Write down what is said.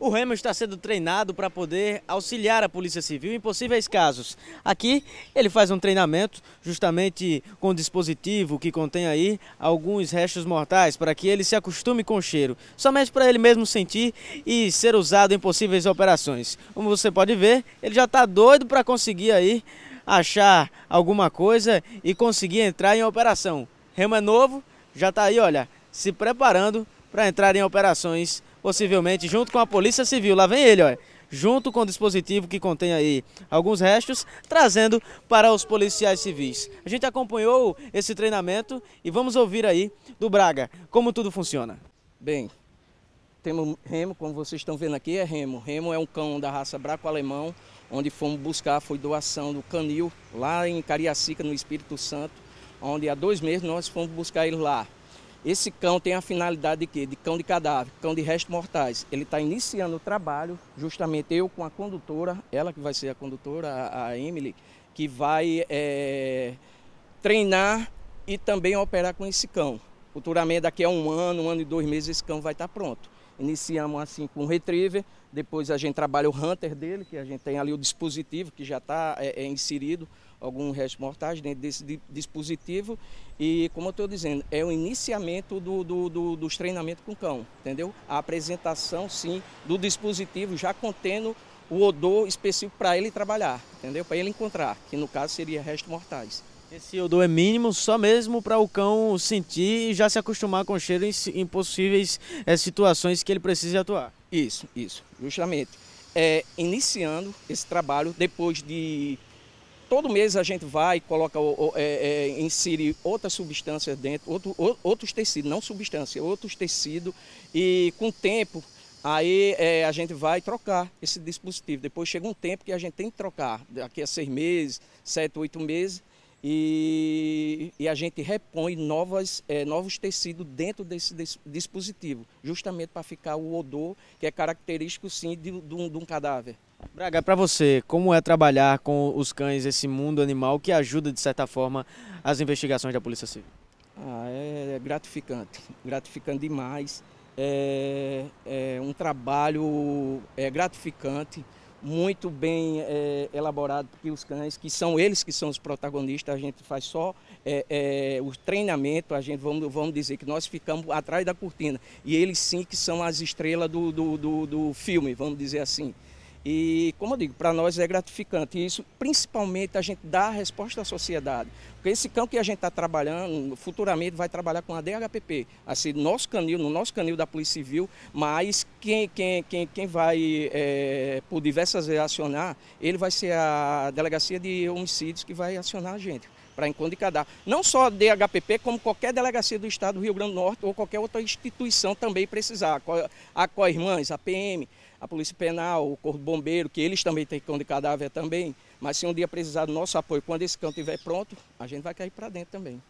O Remo está sendo treinado para poder auxiliar a Polícia Civil em possíveis casos. Aqui ele faz um treinamento justamente com um dispositivo que contém aí alguns restos mortais para que ele se acostume com o cheiro, somente para ele mesmo sentir e ser usado em possíveis operações. Como você pode ver, ele já está doido para conseguir aí achar alguma coisa e conseguir entrar em operação. Remo é novo, já está aí, olha, se preparando para entrar em operações possivelmente junto com a Polícia Civil. Lá vem ele, ó. junto com o dispositivo que contém aí alguns restos, trazendo para os policiais civis. A gente acompanhou esse treinamento e vamos ouvir aí do Braga como tudo funciona. Bem, temos remo, como vocês estão vendo aqui, é remo. Remo é um cão da raça braco-alemão, onde fomos buscar, foi doação do canil, lá em Cariacica, no Espírito Santo, onde há dois meses nós fomos buscar ele lá. Esse cão tem a finalidade de quê? De cão de cadáver, cão de restos mortais. Ele está iniciando o trabalho, justamente eu com a condutora, ela que vai ser a condutora, a, Emily, que vai é, treinar e também operar com esse cão. Futuramente, daqui a um ano, um ano e dois meses, esse cão vai estar tá pronto. Iniciamos assim com o Retriever, depois a gente trabalha o Hunter dele, que a gente tem ali o dispositivo que já está é, é inserido, algum resto mortais dentro desse dispositivo. E, como eu estou dizendo, é o iniciamento do, do, do, dos treinamentos com cão, entendeu? A apresentação, sim, do dispositivo já contendo o odor específico para ele trabalhar, entendeu? Para ele encontrar, que no caso seria restos mortais. Esse odor é mínimo só mesmo para o cão sentir e já se acostumar com o cheiro em, possíveis é, situações que ele precise atuar. Isso, isso, justamente. É, iniciando esse trabalho depois de Todo mês a gente vai e coloca, é, é, insere outras substâncias dentro, outro, outros tecidos, não substância, outros tecidos, e com o tempo Aí é, a gente vai trocar esse dispositivo. Depois chega um tempo que a gente tem que trocar, daqui a seis meses, sete, oito meses, e, e a gente repõe novas, é, novos tecidos dentro desse, dispositivo, justamente para ficar o odor que é característico sim de, de, um, de um cadáver. Braga, para você, como é trabalhar com os cães, esse mundo animal que ajuda de certa forma as investigações da Polícia Civil? Ah, é, é gratificante, gratificante demais. É, é, um trabalho é, gratificante muito bem é, elaborado porque os cães, que são eles que são os protagonistas, a gente faz só é, é, o treinamento, a gente vamos, vamos dizer que nós ficamos atrás da cortina. E eles sim que são as estrelas do, do, do, do filme, vamos dizer assim. E, como eu digo, para nós é gratificante. E isso, principalmente, a gente dá a resposta à sociedade. Porque esse cão que a gente está trabalhando, futuramente vai trabalhar com a DHPP. Assim, nosso canil, no nosso canil da Polícia Civil, mas quem, quem, quem, quem vai, é, por diversas vezes, acionar, ele vai ser a Delegacia de Homicídios que vai acionar a gente para cadáver Não só a DHPP, como qualquer delegacia do Estado do Rio Grande do Norte ou qualquer outra instituição também precisar. A Coirmãs, a PM, a Polícia Penal, o Corpo Bombeiro, que eles também têm cão de cadáver também. Mas se um dia precisar do nosso apoio, quando esse canto estiver pronto, a gente vai cair para dentro também.